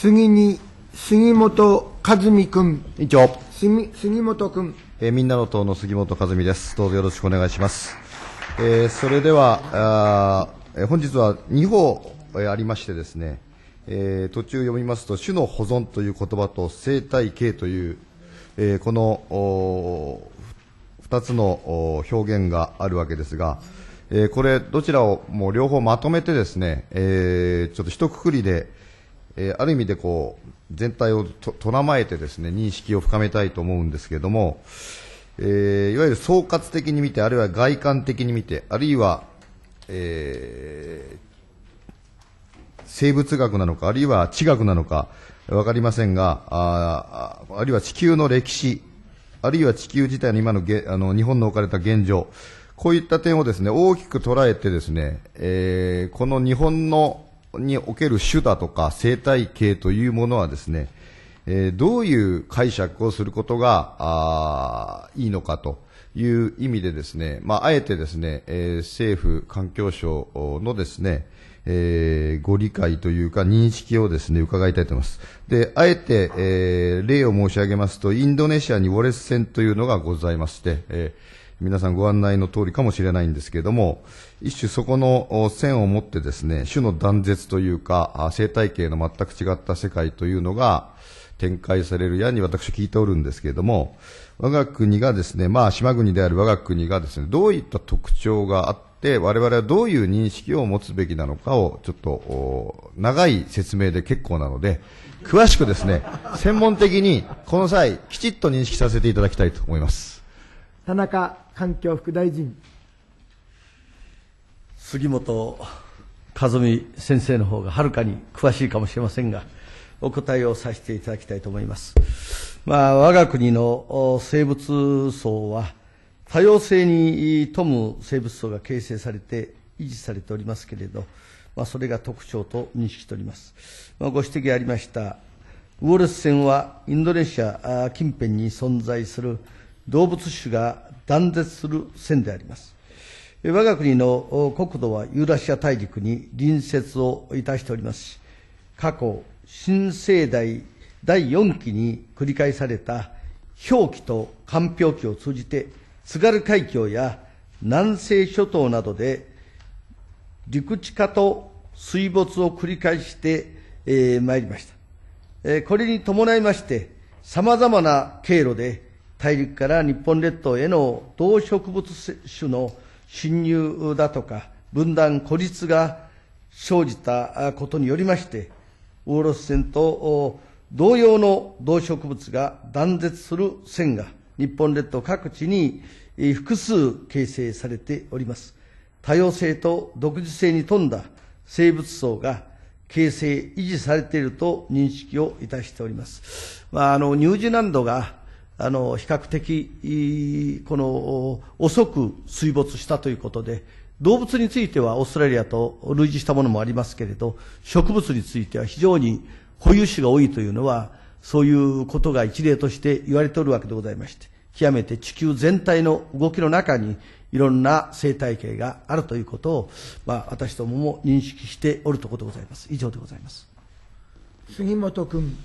次に、杉本和美君。委員長。杉本君。えー、みんなの党の杉本和美です。どうぞよろしくお願いします。えー、それでは、あ本日は2法、えありましてですね、えー、途中読みますと、種の保存という言葉と生態系という、えー、この2つの表現があるわけですが、えー、これ、どちらをもう両方まとめてですね、えー、ちょっと一括りで、えー、ある意味でこう全体をととらまえてですね認識を深めたいと思うんですけれども、えー、いわゆる総括的に見て、あるいは外観的に見て、あるいは、えー、生物学なのか、あるいは地学なのか、分かりませんが、ああるいは地球の歴史、あるいは地球自体の今のげあの日本の置かれた現状、こういった点をですね大きく捉えてですね、えー、この日本のにおける種だとか生態系というものはですね、えー、どういう解釈をすることがいいのかという意味でですね、まあ、あえてですね、えー、政府、環境省のですね、えー、ご理解というか認識をですね、伺いたいと思います。で、あえて、えー、例を申し上げますと、インドネシアにウォレス船というのがございまして、えー皆さんご案内の通りかもしれないんですけれども、一種そこの線を持ってですね、種の断絶というか、生態系の全く違った世界というのが展開されるやに私聞いておるんですけれども、我が国がですね、まあ島国である我が国がですね、どういった特徴があって、我々はどういう認識を持つべきなのかをちょっと長い説明で結構なので詳しくですね専門的にこの際きちっと認識させていただきたいと思います。田中環境副大臣。杉本和美先生の方がはるかに詳しいかもしれませんが、お答えをさせていただきたいと思います。まあ、我が国の生物層は、多様性に富む生物層が形成されて維持されておりますけれど、まあ、それが特徴と認識しております。まあ、ご指摘ありました、ウォルス船はインドネシア近辺に存在する動物種が断絶する線であります。我が国の国土はユーラシア大陸に隣接をいたしておりますし、過去、新生代第4期に繰り返された氷期と寒氷期を通じて、津軽海峡や南西諸島などで陸地化と水没を繰り返して、えまいりました。えこれに伴いまして、様々な経路で大陸から日本列島への動植物種の侵入だとか、分断孤立が生じたことによりまして、ウォロス線と同様の動植物が断絶する線が日本列島各地に複数形成されております。多様性と独自性に富んだ生物層が形成、維持されていると認識をいたしております。まあ、あの、ニュージーランドがあの、比較的、この、遅く水没したということで、動物についてはオーストラリアと類似したものもありますけれど、植物については非常に固有種が多いというのは、そういうことが一例として言われておるわけでございまして、極めて地球全体の動きの中にいろんな生態系があるということを、まあ、私どもも認識しておるところでございます。以上でございます。杉本君。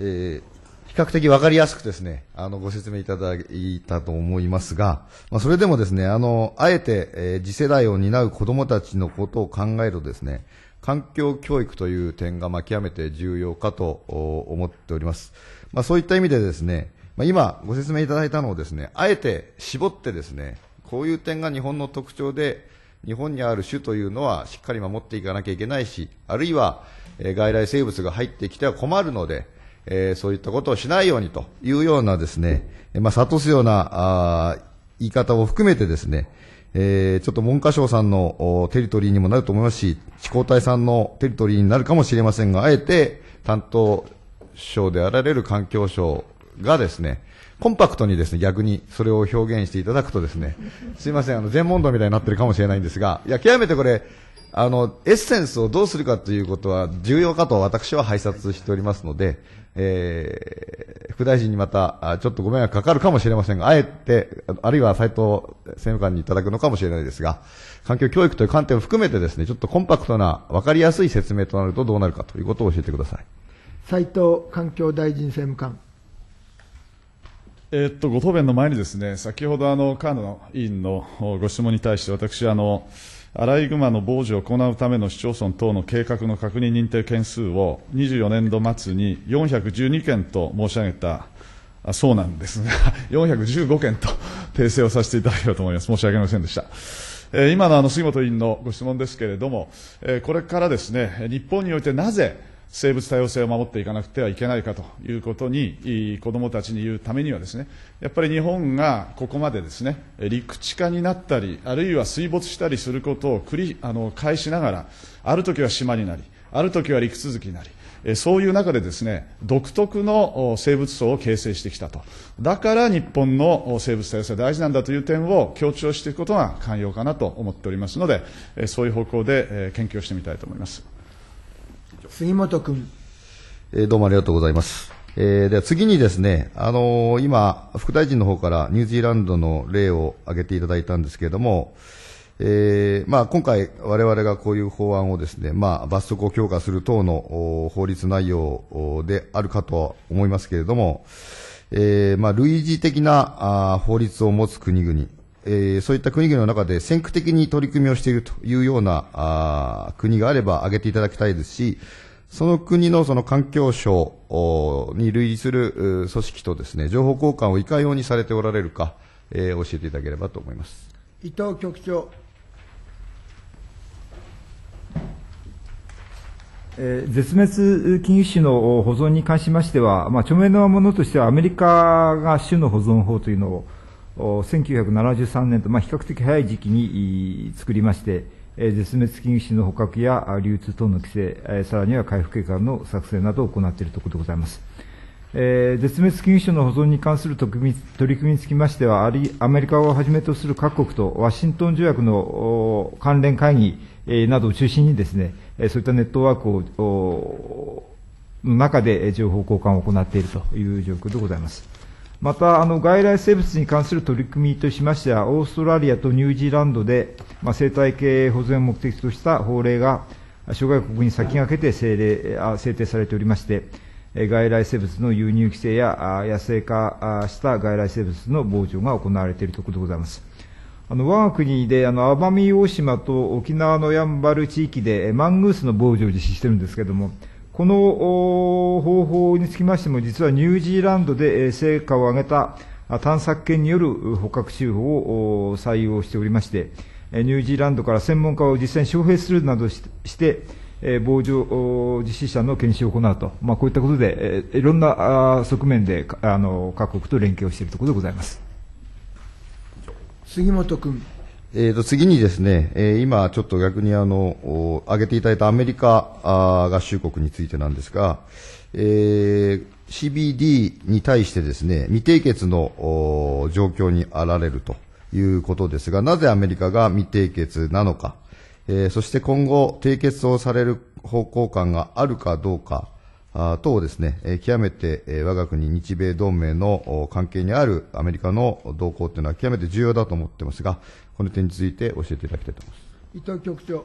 えー、較的分かりやすくですね、あの、ご説明いただいたと思いますが、まあ、それでもですね、あの、あえて、えー、次世代を担う子供たちのことを考えるとですね、環境教育という点が、まあ、極めて重要かと思っております。まあ、そういった意味でですね、まあ、今ご説明いただいたのをですね、あえて絞ってですね、こういう点が日本の特徴で、日本にある種というのはしっかり守っていかなきゃいけないし、あるいは、えー、外来生物が入ってきては困るので、えー、そういったことをしないようにというようなですね、まあ、諭すようなあ言い方を含めてですね、えー、ちょっと文科省さんのテリトリーにもなると思いますし、地交隊さんのテリトリーになるかもしれませんが、あえて担当省であられる環境省がですね、コンパクトにですね、逆にそれを表現していただくとですね、すいません、あの、全問答みたいになってるかもしれないんですが、いや、極めてこれ、あの、エッセンスをどうするかということは重要かと私は拝察しておりますので、えー、副大臣にまた、ちょっとご迷惑かかるかもしれませんが、あえて、あるいは斉藤政務官にいただくのかもしれないですが、環境教育という観点を含めてですね、ちょっとコンパクトな、わかりやすい説明となるとどうなるかということを教えてください。斉藤環境大臣政務官。えー、っと、ご答弁の前にですね、先ほどあの、河野委員のご質問に対して私、あの、アライグマの防除を行うための市町村等の計画の確認認定件数を24年度末に412件と申し上げたそうなんですが、415 件と訂正をさせていただければと思います。申し訳ありませんでした。えー、今のあの杉本委員のご質問ですけれども、えー、これからですね、日本においてなぜ、生物多様性を守っていかなくてはいけないかということに、子どもたちに言うためにはですね、やっぱり日本がここまでですね、陸地化になったり、あるいは水没したりすることを繰り、あの、返しながら、ある時は島になり、ある時は陸続きになり、そういう中でですね、独特の生物層を形成してきたと。だから日本の生物多様性大事なんだという点を強調していくことが肝要かなと思っておりますので、そういう方向で研究をしてみたいと思います。杉本君。えー、どうもありがとうございます。えー、では次にですね、あのー、今、副大臣の方からニュージーランドの例を挙げていただいたんですけれども、えーまあ、今回、われわれがこういう法案をですね、まあ、罰則を強化する等の法律内容であるかとは思いますけれども、えーまあ、類似的なあ法律を持つ国々、えー、そういった国々の中で先駆的に取り組みをしているというようなあ国があれば挙げていただきたいですし、その国のその環境省に類似する組織とですね、情報交換をいかようにされておられるか、えー、教えていただければと思います。伊藤局長。えー、絶滅危惧種の保存に関しましては、まあ、著名なものとしては、アメリカが種の保存法というのを1973年と、まあ、比較的早い時期に作りまして、絶滅危惧種の捕獲や流通等の規制、さらには回復計画の作成などを行っているところでございます。え絶滅危惧種の保存に関する取り組みにつきましてはアメリカをはじめとする各国とワシントン条約の関連会議、えなどを中心にですね、そういったネットワークをの中で情報交換を行っているという状況でございます。また、あの外来生物に関する取り組みとしましては、オーストラリアとニュージーランドで、まあ、生態系保全を目的とした法令が、諸外国に先駆けて制令あ制定されておりまして、外来生物の輸入規制や野生化した外来生物の防除が行われているところでございます。あの我が国であの奄美大島と沖縄のやんばる地域でマングースの防除を実施しているんですけれども、この方法につきましても、実はニュージーランドで成果を上げた探索犬による捕獲手法を採用しておりまして、ニュージーランドから専門家を実際に招聘するなどして、防除実施者の研修を行うと、まあ、こういったことで、いろんな側面であの各国と連携をしているところでございます杉本君。えー、と次にですね、えー、今、ちょっと逆にあの挙げていただいたアメリカ合衆国についてなんですが、えー、CBD に対してですね未締結の状況にあられるということですが、なぜアメリカが未締結なのか、えー、そして今後、締結をされる方向感があるかどうか、等をですね、極めて我が国日米同盟の関係にあるアメリカの動向というのは極めて重要だと思ってますが、この点について教えていただきたいと思います。伊藤局長。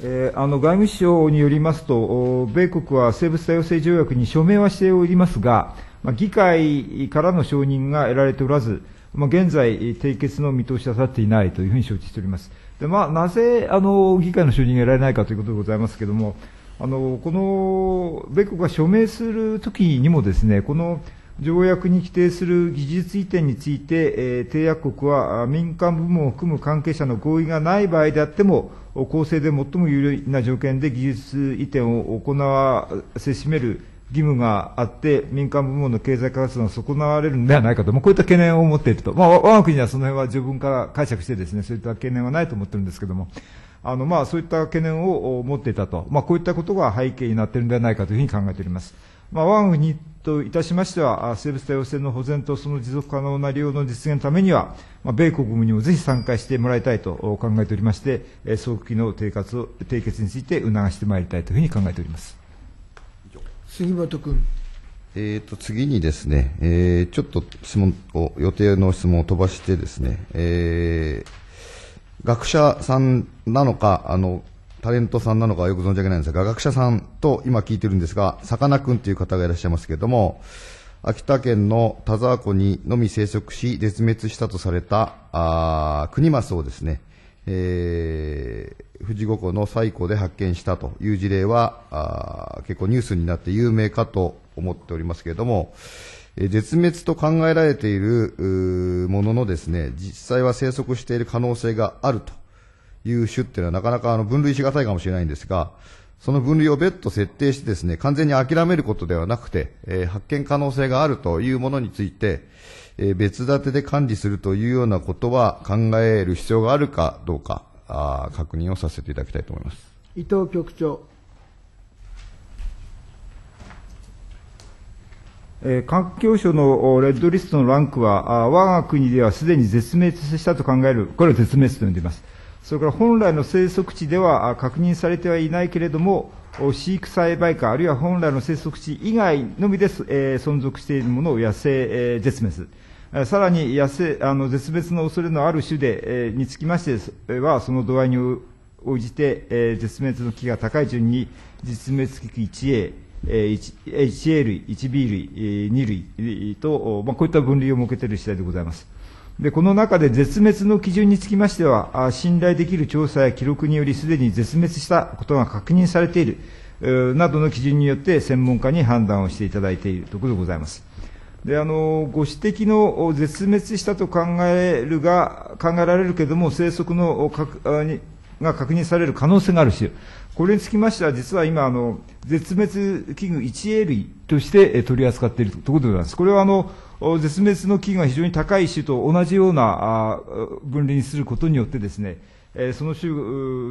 えー、あの外務省によりますと、米国は生物多様性条約に署名はしておりますが、まあ、議会からの承認が得られておらず、まあ、現在、締結の見通しは立っていないというふうに承知しております。でまあ、なぜあの議会の承認が得られないかということでございますけれども、あのこの米国が署名するときにもです、ね、この条約に規定する技術移転について、えー、締約国は民間部門を含む関係者の合意がない場合であっても、公正で最も有利な条件で技術移転を行わせしめる義務があって民間部門の経済活動が損なわれるんではないかと、まあ、こういった懸念を持っていると、まあ、我が国はその辺は自分から解釈してですねそういった懸念はないと思ってるんですけどもあのまあそういった懸念を持っていたと、まあ、こういったことが背景になっているんではないかというふうに考えております。まあ、我が国といたしましては、生物多様性の保全とその持続可能な利用の実現のためには、まあ、米国にもぜひ参加してもらいたいと考えておりまして、早期の締結について促してまいりたいというふうに考えております。杉本君。えー、と次にですね、えー、ちょっと質問を予定の質問を飛ばしてですね、えー、学者さんなのかあのタレントさんなのかよく存じ上げないんですが学者さんと今聞いてるんですがさかなクンという方がいらっしゃいますけれども秋田県の田沢湖にのみ生息し絶滅したとされたあクニマスをですねえー、富士五湖の西湖で発見したという事例は、結構ニュースになって有名かと思っておりますけれども、えー、絶滅と考えられているもののですね、実際は生息している可能性があるという種というのはなかなかあの分類し難いかもしれないんですが、その分類を別途設定してですね、完全に諦めることではなくて、えー、発見可能性があるというものについて、え別立てで管理するというようなことは考える必要があるかどうか、あ確認をさせていただきたいと思います。伊藤局長。えー、環境省のレッドリストのランクは、あ我が国ではすでに絶滅したと考える、これを絶滅と呼んでいます。それから本来の生息地では確認されてはいないけれども、飼育栽培下、あるいは本来の生息地以外のみです、えー、存続しているものを野生、えー、絶滅。さらに野生あの絶滅の恐れのある種で、えー、につきましては、その度合いに応じて、えー、絶滅の危機が高い順に、絶滅危機 1A、え 1A 類、1B 類、2類と、まあ、こういった分類を設けている次第でございます。でこの中で絶滅の基準につきましては、信頼できる調査や記録によりすでに絶滅したことが確認されているなどの基準によって専門家に判断をしていただいているところでございます。であのご指摘の絶滅したと考えるが考えられるけれども、生息のが確認される可能性がある種、これにつきましては、実は今あの、絶滅危惧 1A 類として取り扱っているということでございます。これはあの絶滅の危惧が非常に高い種と同じような分類にすることによってですね、その種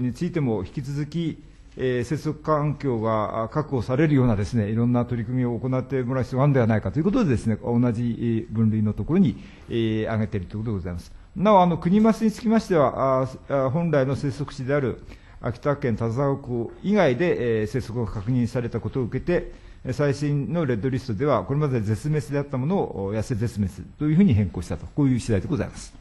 についても引き続き、えー、接続環境が確保されるようなですね、いろんな取り組みを行ってもらう必要があるんではないかということでですね、同じ分類のところに、えー、挙げているということでございます。なお、あの、国松につきましては、あ本来の生息地である秋田県田沢湖以外で、えー、生息が確認されたことを受けて、最新のレッドリストでは、これまで絶滅であったものを野生絶滅というふうに変更したと、こういう次第でございます。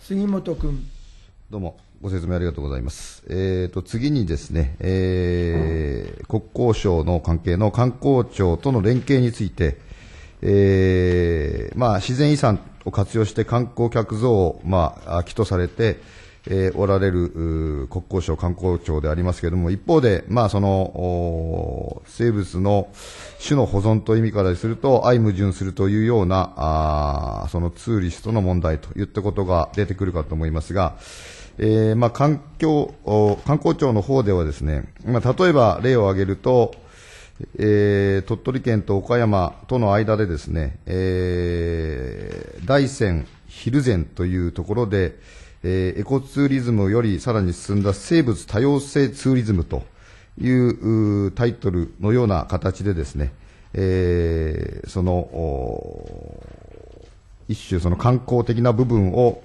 杉本君。どうも。ご説明ありがとうございます。えー、と、次にですね、えー、国交省の関係の観光庁との連携について、えー、まあ、自然遺産を活用して観光客像を、まあ、起とされて、えー、おられる国交省観光庁でありますけれども、一方で、まあ、その生物の種の保存という意味からすると、相矛盾するというようなあそのツーリストの問題といったことが出てくるかと思いますが、えー、まあ、環境、観光庁の方ではですね、まあ、例えば例を挙げると、えー、鳥取県と岡山との間でですね、えー、大山、蒜山というところで、えー、エコツーリズムよりさらに進んだ生物多様性ツーリズムというタイトルのような形でですね、えー、その、一種その観光的な部分を、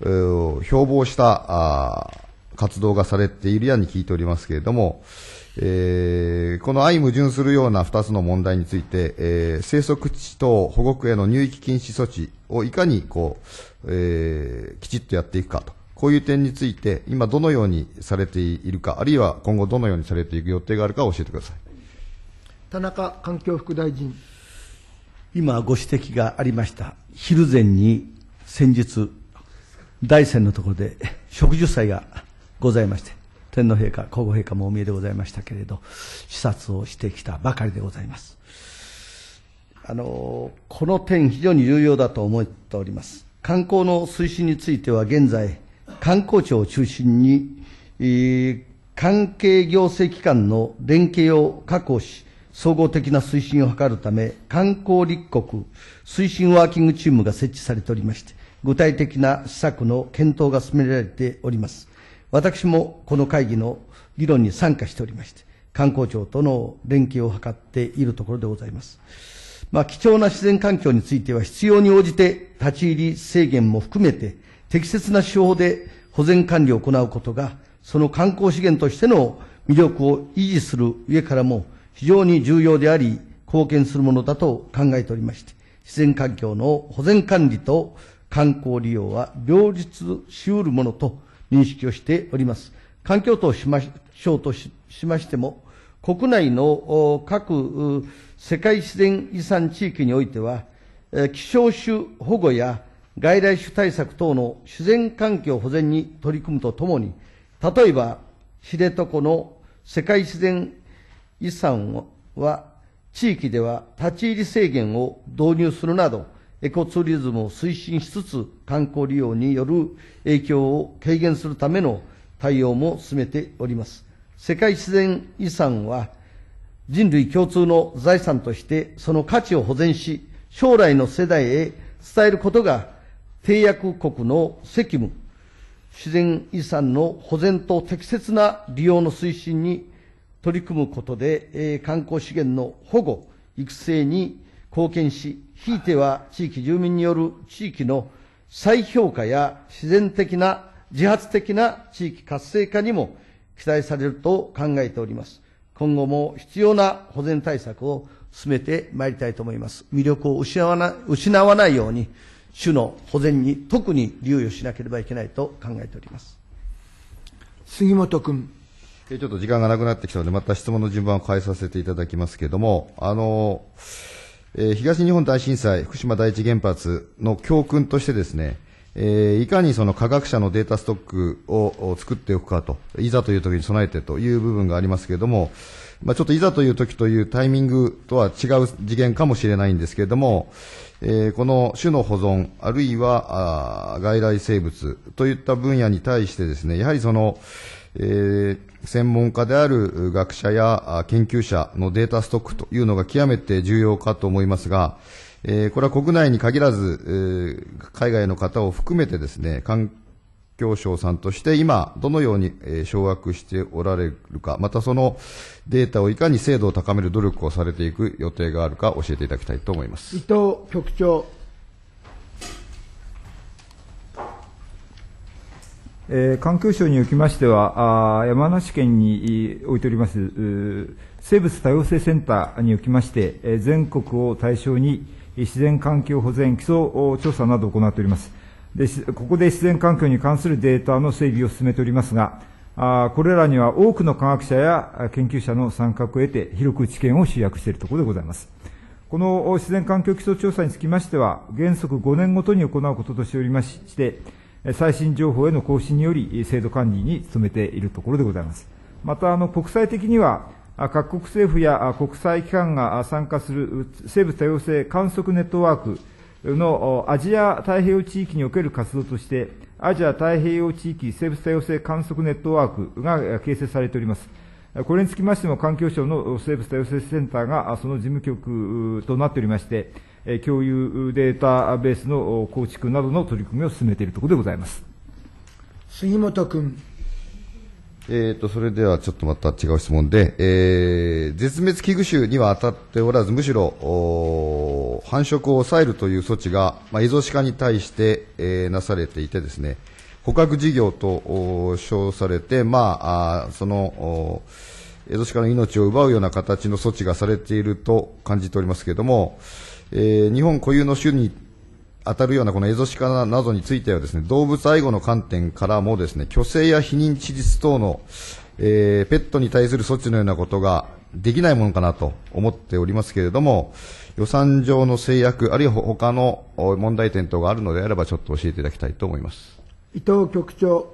標榜した活動がされているように聞いておりますけれども、えー、この相矛盾するような2つの問題について、えー、生息地等保護区への入域禁止措置をいかにこう、えー、きちっとやっていくかと、こういう点について、今どのようにされているか、あるいは今後どのようにされていく予定があるか教えてください田中環境副大臣。今ご指摘がありました、昼前に先日、大山のところで植樹祭がございまして、天皇陛下、皇后陛下もお見えでございましたけれど、視察をしてきたばかりでございます。あの、この点非常に重要だと思っております。観光の推進については現在、観光庁を中心に、えー、関係行政機関の連携を確保し、総合的な推進を図るため、観光立国推進ワーキングチームが設置されておりまして、具体的な施策の検討が進められております。私もこの会議の議論に参加しておりまして、観光庁との連携を図っているところでございます。まあ、貴重な自然環境については必要に応じて立ち入り制限も含めて適切な手法で保全管理を行うことがその観光資源としての魅力を維持する上からも非常に重要であり貢献するものだと考えておりまして自然環境の保全管理と観光利用は両立しうるものと認識をしております。環境等しま省としましても、国内の各世界自然遺産地域においては、希少種保護や外来種対策等の自然環境保全に取り組むとともに、例えば、知床の世界自然遺産は、地域では立ち入り制限を導入するなど、エコツーリズムを推進しつつ、観光利用による影響を軽減するための対応も進めております。世界自然遺産は、人類共通の財産としてその価値を保全し、将来の世代へ伝えることが締約国の責務、自然遺産の保全と適切な利用の推進に取り組むことで、え観光資源の保護、育成に貢献し、ひいては地域住民による地域の再評価や自然的な、自発的な地域活性化にも期待されると考えております。今後も必要な保全対策を進めてまいりたいと思います。魅力を失わな失わないように、種の保全に特に留意をしなければいけないと考えております。杉本君。ちょっと時間がなくなってきたので、また質問の順番を変えさせていただきますけれども、あの、えー、東日本大震災、福島第一原発の教訓としてですね、えー、いかにその科学者のデータストックを作っておくかと、いざという時に備えてという部分がありますけれども、まあ、ちょっといざという時というタイミングとは違う次元かもしれないんですけれども、えー、この種の保存、あるいはあ外来生物といった分野に対してですね、やはりその、えー、専門家である学者や研究者のデータストックというのが極めて重要かと思いますが、えー、これは国内に限らず、えー、海外の方を含めてですね、環境省さんとして今、どのように、えー、掌握しておられるか、またそのデータをいかに精度を高める努力をされていく予定があるか教えていただきたいと思います。伊藤局長えー、環境省におきましては、あ山梨県に置いております、生物多様性センターにおきまして、えー、全国を対象に、自然環境保全基礎調査などを行っております。でここで自然環境に関するデータの整備を進めておりますが、あこれらには多くの科学者や研究者の参画を得て、広く知見を集約しているところでございます。この自然環境基礎調査につきましては、原則5年ごとに行うこととしておりまして、最新情報への更新により、制度管理に努めているところでございます。また、あの国際的には、各国政府や国際機関が参加する生物多様性観測ネットワークのアジア太平洋地域における活動として、アジア太平洋地域生物多様性観測ネットワークが形成されております。これにつきましても、環境省の生物多様性センターがその事務局となっておりまして、共有データベースの構築などの取り組みを進めているところでございます杉本君。えーと、それではちょっとまた違う質問で、えー、絶滅危惧種には当たっておらず、むしろ繁殖を抑えるという措置が、まあ、エゾシカに対して、えー、なされていて、ですね捕獲事業と称されて、まあ、あそのエゾシカの命を奪うような形の措置がされていると感じておりますけれども、えー、日本固有の種に当たるようなこのエゾシカなどについてはですね、動物愛護の観点からもですね、虚勢や避妊致術等の、えー、ペットに対する措置のようなことができないものかなと思っておりますけれども、予算上の制約、あるいは他の問題点等があるのであれば、ちょっと教えていただきたいと思います。伊藤局長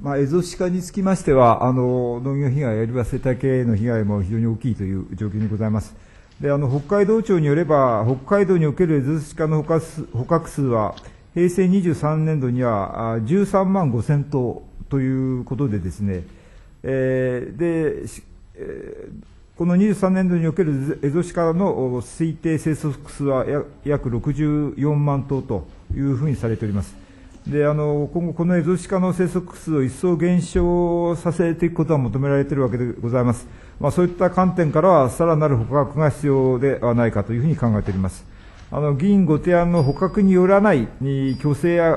まあ、エゾシカにつきましては、あの農業被害、あるいは生態系の被害も非常に大きいという状況にございます。であの北海道庁によれば、北海道におけるエゾシカの捕獲数は、平成23年度には13万5000頭ということでですね、えー、で、えー、この23年度におけるエゾシカの推定生息数は約64万頭というふうにされております。であの今後、このエゾシカの生息数を一層減少させていくことが求められているわけでございます、まあ、そういった観点からは、さらなる捕獲が必要ではないかというふうに考えております。あの議員ご提案の捕獲によらない虚勢や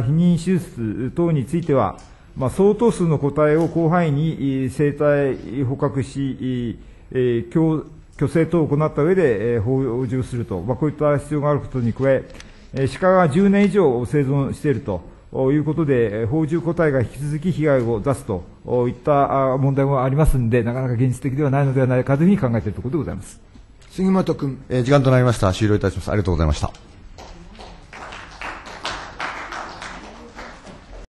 避妊手術等については、まあ、相当数の個体を広範囲に生体捕獲し、虚勢等を行った上で放獣すると、まあ、こういった必要があることに加え、鹿が10年以上生存しているということで、宝珠個体が引き続き被害を出すといった問題もありますので、なかなか現実的ではないのではないかというふうに考えているところでございます杉本君、えー、時間となりました、終了いたします。ありがとうございました